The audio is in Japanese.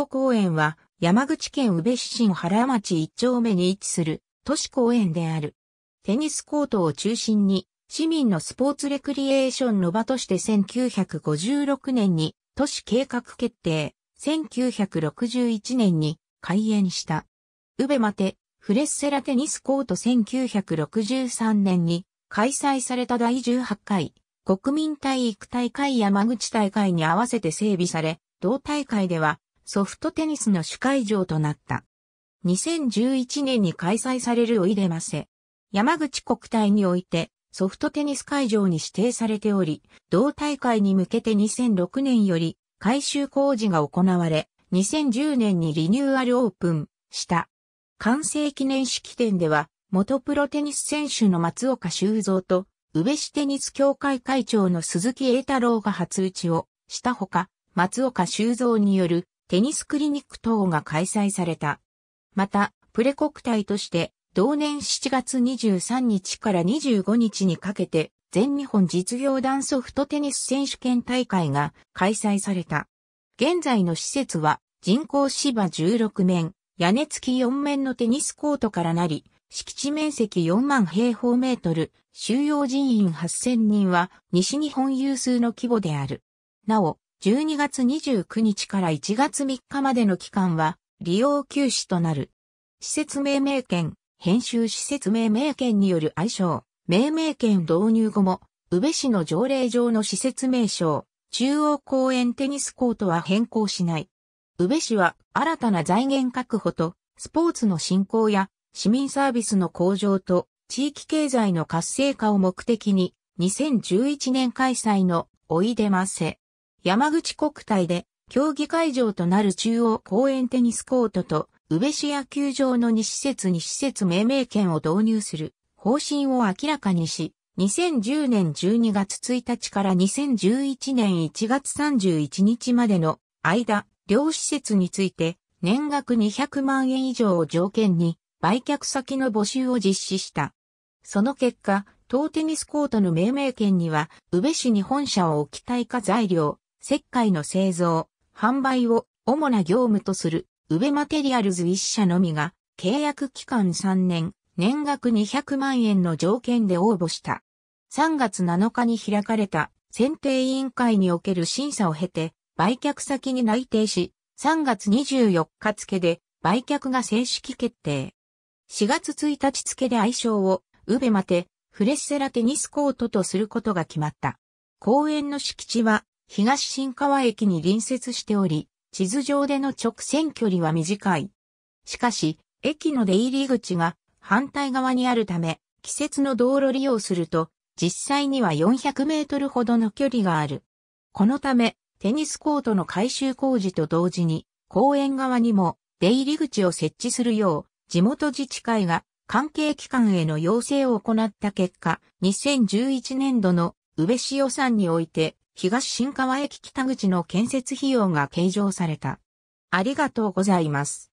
央公園は山口県宇部市新原町一丁目に位置する都市公園である。テニスコートを中心に市民のスポーツレクリエーションの場として1956年に都市計画決定、1961年に開園した。宇部マテ、フレッセラテニスコート1963年に開催された第18回国民体育大会山口大会に合わせて整備され、同大会ではソフトテニスの主会場となった。2011年に開催されるおいでませ。山口国体においてソフトテニス会場に指定されており、同大会に向けて2006年より改修工事が行われ、2010年にリニューアルオープンした。完成記念式典では、元プロテニス選手の松岡修造と、宇部市テニス協会会長の鈴木栄太郎が初打ちをしたほか、松岡修造によるテニスクリニック等が開催された。また、プレ国体として、同年7月23日から25日にかけて、全日本実業団ソフトテニス選手権大会が開催された。現在の施設は、人工芝16面、屋根付き4面のテニスコートからなり、敷地面積4万平方メートル、収容人員8000人は西日本有数の規模である。なお、12月29日から1月3日までの期間は利用休止となる。施設命名権、編集施設命名権による愛称、命名権導入後も、宇部市の条例上の施設名称、中央公園テニスコートは変更しない。宇部市は新たな財源確保と、スポーツの振興や市民サービスの向上と地域経済の活性化を目的に2011年開催のおいでませ山口国体で競技会場となる中央公園テニスコートと宇部市野球場の2施設に施設命名権を導入する方針を明らかにし、2010年12月1日から2011年1月31日までの間、両施設について年額200万円以上を条件に売却先の募集を実施した。その結果、当テニスコートの命名権には、宇部市に本社を置きたいか材料、石灰の製造、販売を主な業務とする、ウベマテリアルズ1社のみが、契約期間3年、年額200万円の条件で応募した。3月7日に開かれた選定委員会における審査を経て、売却先に内定し、3月24日付で売却が正式決定。4月1日付で愛称を、ウベマテ、フレッセラテニスコートとすることが決まった。公園の敷地は東新川駅に隣接しており、地図上での直線距離は短い。しかし、駅の出入り口が反対側にあるため、季節の道路利用すると、実際には400メートルほどの距離がある。このため、テニスコートの改修工事と同時に、公園側にも出入り口を設置するよう、地元自治会が関係機関への要請を行った結果、2011年度の宇部市予算において、東新川駅北口の建設費用が計上された。ありがとうございます。